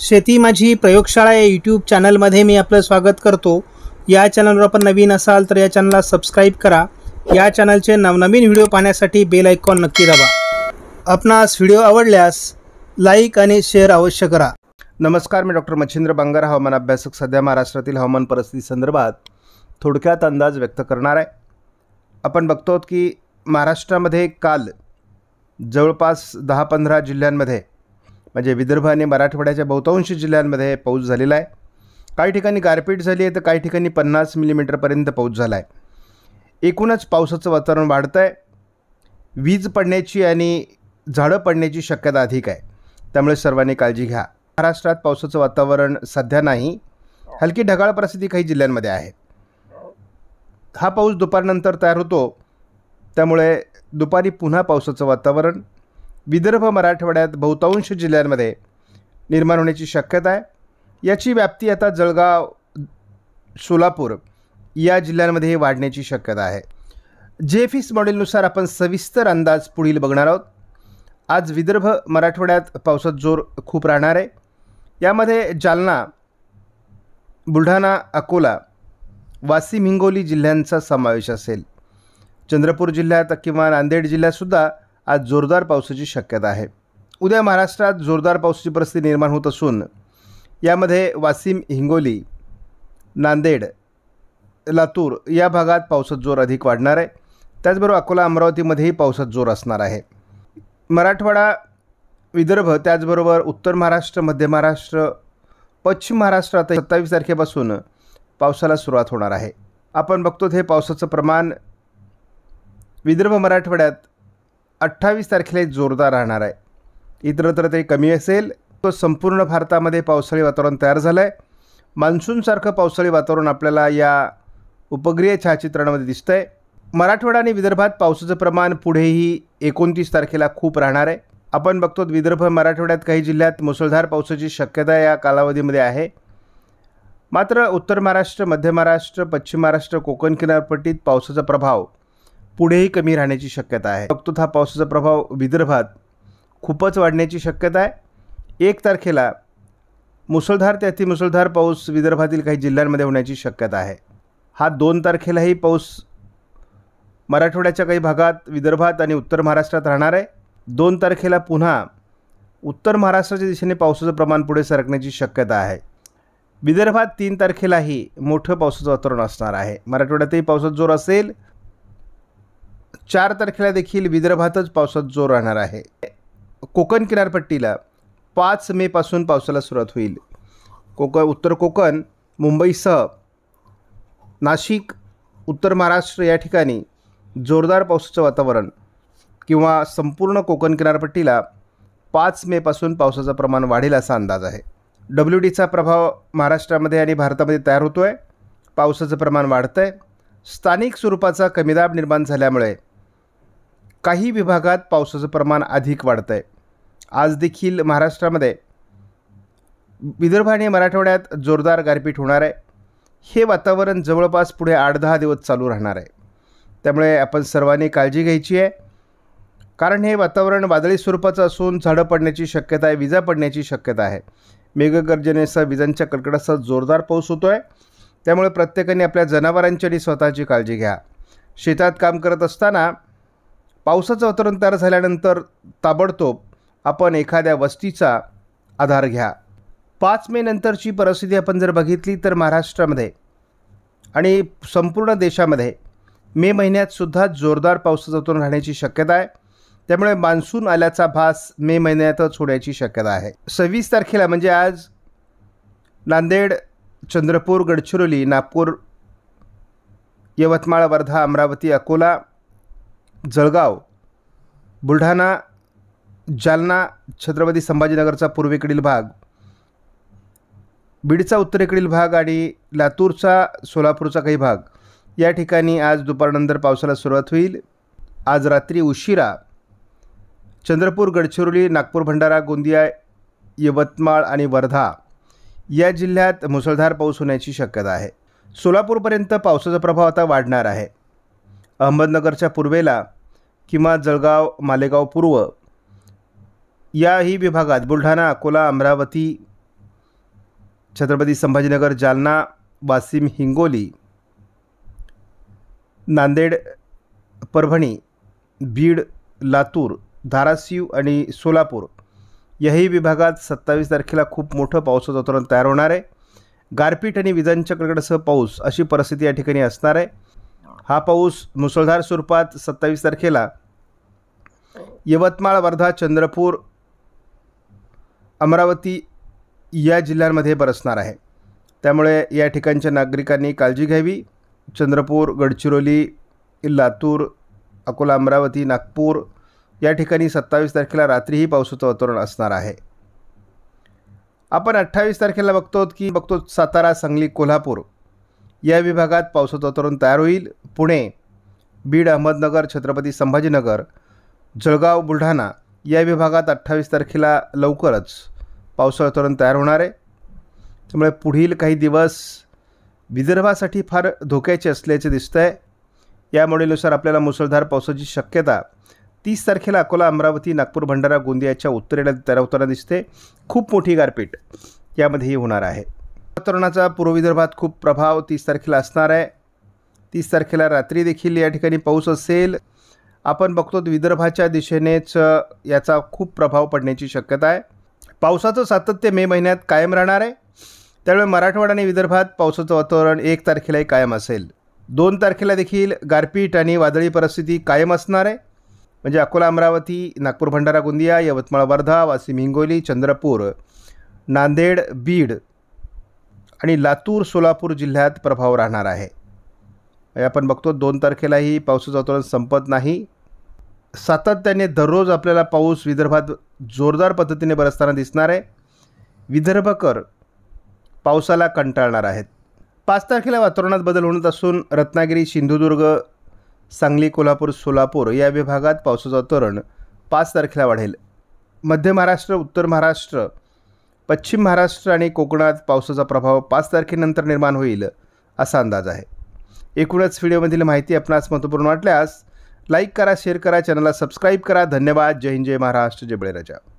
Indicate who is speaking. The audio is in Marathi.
Speaker 1: शेती माझी प्रयोगशाळा या यूट्यूब चॅनलमध्ये मी आपलं स्वागत करतो या चॅनलवर आपण नवीन असाल तर या चॅनलला सबस्क्राईब करा या चॅनलचे नवनवीन व्हिडिओ पाहण्यासाठी बेल आयकॉन नक्की दाबा आपणास व्हिडिओ आवडल्यास लाईक आणि शेअर अवश्य करा नमस्कार मी डॉक्टर मच्छिंद्र बांगार हवामान अभ्यासक सध्या महाराष्ट्रातील हवामान परिस्थिती संदर्भात थोडक्यात अंदाज व्यक्त करणार आहे आपण बघतो की महाराष्ट्रामध्ये काल जवळपास दहा पंधरा जिल्ह्यांमध्ये म्हणजे विदर्भ आणि मराठवाड्याच्या बहुतांश जिल्ह्यांमध्ये पाऊस झालेला आहे काही ठिकाणी गारपीट झाली आहे तर काही ठिकाणी पन्नास मिलीमीटरपर्यंत पाऊस झाला आहे एकूणच पावसाचं वातावरण वाढतं आहे वीज पडण्याची आणि झाडं पडण्याची शक्यता अधिक आहे त्यामुळे सर्वांनी काळजी घ्या महाराष्ट्रात पावसाचं वातावरण सध्या नाही हलकी ढगाळ परिस्थिती काही जिल्ह्यांमध्ये आहे हा पाऊस दुपारनंतर तयार होतो त्यामुळे दुपारी पुन्हा पावसाचं वातावरण विदर्भ मराठवाड्यात बहुतांश जिल्ह्यांमध्ये निर्माण होण्याची शक्यता आहे याची व्याप्ती आता जळगाव सोलापूर या जिल्ह्यांमध्ये वाढण्याची शक्यता आहे जे एफ इस मॉडेलनुसार आपण सविस्तर अंदाज पुढील बघणार आहोत आज विदर्भ मराठवाड्यात पावसात जोर खूप राहणार आहे यामध्ये जालना बुलढाणा अकोला वाशिम हिंगोली जिल्ह्यांचा समावेश असेल चंद्रपूर जिल्ह्यात किंवा नांदेड जिल्ह्यातसुद्धा आज जोरदार पावसाची शक्यता आहे उद्या महाराष्ट्रात जोरदार पावसाची परिस्थिती निर्माण होत असून यामध्ये वाशिम हिंगोली नांदेड लातूर या भागात पावसात जोर अधिक वाढणार आहे त्याचबरोबर अकोला अमरावतीमध्येही पावसात जोर असणार आहे मराठवाडा विदर्भ त्याचबरोबर उत्तर महाराष्ट्र मध्य महाराष्ट्र पश्चिम महाराष्ट्रात सत्तावीस तारखेपासून पावसाला सुरुवात होणार आहे आपण बघतो हे पावसाचं प्रमाण विदर्भ मराठवाड्यात अठ्ठावीस तारखेला जोरदार राहणार आहे इतरत्र ते कमी असेल तो संपूर्ण भारतामध्ये पावसाळी वातावरण तयार झालं आहे मान्सूनसारखं पावसाळी वातावरण आपल्याला या उपग्रह छायाचित्रणामध्ये दिसतं आहे मराठवाडा आणि विदर्भात पावसाचं प्रमाण पुढेही एकोणतीस तारखेला खूप राहणार आहे आपण बघतो विदर्भ मराठवाड्यात काही जिल्ह्यात मुसळधार पावसाची शक्यता या कालावधीमध्ये आहे मात्र उत्तर महाराष्ट्र मध्य महाराष्ट्र पश्चिम महाराष्ट्र कोकण किनारपट्टीत पावसाचा प्रभाव पुढेही कमी राहण्याची शक्यता आहे फक्त हा पावसाचा प्रभाव विदर्भात खूपच वाढण्याची शक्यता आहे एक तारखेला मुसळधार ते अतिमुसळधार पाऊस विदर्भातील काही जिल्ह्यांमध्ये होण्याची शक्यता आहे हा दोन तारखेलाही पाऊस मराठवाड्याच्या काही भागात विदर्भात आणि उत्तर महाराष्ट्रात राहणार आहे दोन तारखेला पुन्हा उत्तर महाराष्ट्राच्या दिशेने पावसाचं प्रमाण पुढे सरकण्याची शक्यता आहे विदर्भात तीन तारखेलाही मोठं पावसाचं वातावरण असणार आहे मराठवाड्यातही पावसाचा जोर असेल चार तारखेला देखील विदर्भातच पावसात जोर राहणार आहे कोकण किनारपट्टीला पाच मेपासून पावसाला सुरुवात होईल कोकण उत्तर कोकण मुंबईसह नाशिक उत्तर महाराष्ट्र या ठिकाणी जोरदार पावसाचं वातावरण किंवा संपूर्ण कोकण किनारपट्टीला पाच मेपासून पावसाचं प्रमाण वाढेल असा अंदाज आहे डब्ल्यू डीचा प्रभाव महाराष्ट्रामध्ये आणि भारतामध्ये तयार होतो आहे पावसाचं प्रमाण वाढतं आहे स्थानिक स्वरूपाचा कमीदाब निर्माण झाल्यामुळे काही विभागात पावसाचं प्रमाण अधिक वाढतं आहे आज देखील महाराष्ट्रामध्ये विदर्भ आणि मराठवाड्यात जोरदार गारपीट होणार आहे हे वातावरण जवळपास पुढे आठ दहा दिवस चालू राहणार आहे त्यामुळे आपण सर्वांनी काळजी घ्यायची आहे कारण हे वातावरण वादळी स्वरूपाचं असून झाडं पडण्याची शक्यता आहे विजा पडण्याची शक्यता आहे मेघगर्जनेसह विजांच्या कडकडासह जोरदार पाऊस होतो आहे त्यामुळे प्रत्येकाने आपल्या जनावरांची आणि स्वतःची काळजी घ्या शेतात काम करत असताना पावसाचं अवतरण तयार झाल्यानंतर ताबडतोब आपण एखाद्या वस्तीचा आधार घ्या पाच मे नंतरची परिस्थिती आपण जर बघितली तर महाराष्ट्रामध्ये आणि संपूर्ण देशामध्ये मे महिन्यातसुद्धा जोरदार पावसाचं अवतरण राहण्याची शक्यता आहे त्यामुळे मान्सून आल्याचा भास मे महिन्यातच होण्याची शक्यता आहे सव्वीस तारखेला म्हणजे आज नांदेड चंद्रपूर गडचिरोली नागपूर यवतमाळ वर्धा अमरावती अकोला जळगाव बुलढाणा जालना छत्रपती संभाजीनगरचा पूर्वेकडील भाग बीडचा उत्तरेकडील भाग आणि लातूरचा सोलापूरचा काही भाग या ठिकाणी आज दुपारनंतर पावसाला सुरुवात होईल आज रात्री उशिरा चंद्रपूर गडचिरोली नागपूर भंडारा गोंदिया यवतमाळ आणि वर्धा या जिल्ह्यात मुसळधार पाऊस होण्याची शक्यता आहे सोलापूरपर्यंत पावसाचा प्रभाव आता वाढणार आहे अहमदनगरच्या पूर्वेला किंवा जळगाव मालेगाव पूर्व याही विभागात बुलढाणा अकोला अमरावती छत्रपती संभाजीनगर जालना वाशिम हिंगोली नांदेड परभणी बीड लातूर धाराशिव आणि सोलापूर याही विभागात सत्तावीस तारखेला खूप मोठं पावसाचं वातावरण तयार होणार आहे गारपीट आणि विजांच्या कडकडसह पाऊस अशी परिस्थिती या ठिकाणी असणार आहे हा पाऊस मुसळधार स्वरूपात सत्तावीस तारखेला यवतमाळ वर्धा चंद्रपूर अमरावती या जिल्ह्यांमध्ये बरसणार आहे त्यामुळे या ठिकाणच्या नागरिकांनी काळजी घ्यावी चंद्रपूर गडचिरोली लातूर अकोला अमरावती नागपूर या ठिकाणी सत्तावीस तारखेला रात्रीही पावसाचं वातावरण असणार आहे आपण अठ्ठावीस तारखेला बघतो की बघतो सातारा सांगली कोल्हापूर या विभागात पावसाचं वातावरण तयार होईल पुणे बीड अहमदनगर छत्रपती संभाजीनगर जळगाव बुलढाणा या विभागात अठ्ठावीस तारखेला लवकरच पावसाळं वातावरण तयार होणार आहे त्यामुळे पुढील काही दिवस विदर्भासाठी फार धोक्याचे असल्याचे दिसतं आहे या मॉडेलनुसार आपल्याला मुसळधार पावसाची शक्यता तीस तारखेला अकोला अमरावती नागपूर भंडारा गोंदियाच्या उत्तरेला तयार होताना दिसते खूप मोठी गारपीट यामध्येही होणार आहे वातावरणाचा पूर्व विदर्भात खूप प्रभाव तीस तारखेला असणार आहे तीस तारखेला रात्री देखील या ठिकाणी पाऊस असेल आपण बघतो विदर्भाच्या दिशेनेच याचा खूप प्रभाव पडण्याची शक्यता आहे पावसाचं सातत्य मे महिन्यात कायम राहणार आहे त्यामुळे मराठवाडा आणि विदर्भात पावसाचं वातावरण एक तारखेलाही कायम असेल दोन तारखेला देखील गारपीट आणि वादळी परिस्थिती कायम असणार आहे म्हणजे अकोला अमरावती नागपूर भंडारा गोंदिया यवतमाळ वर्धा वाशिम हिंगोली चंद्रपूर नांदेड बीड आणि लातूर सोलापूर जिल्ह्यात प्रभाव राहणार आहे म्हणजे आपण बघतो दोन तारखेलाही पावसाचं वातावरण संपत नाही सातत्याने दररोज आपल्याला पाऊस विदर्भात जोरदार पद्धतीने बरसताना दिसणार आहे विदर्भकर पावसाला कंटाळणार आहेत पाच तारखेला वातावरणात बदल होणार असून रत्नागिरी सिंधुदुर्ग सांगली कोल्हापूर सोलापूर या विभागात पावसाचं वातावरण पाच तारखेला वाढेल मध्य महाराष्ट्र उत्तर महाराष्ट्र पश्चिम महाराष्ट्र आणि कोकणात पावसाचा प्रभाव पाच तारखेनंतर निर्माण होईल असा अंदाज आहे एकूणच व्हिडिओमधील माहिती आपणास महत्त्वपूर्ण वाटल्यास लाईक करा शेअर करा चॅनलला सबस्क्राईब करा धन्यवाद जय हिंद जय महाराष्ट्र जय बळीराजा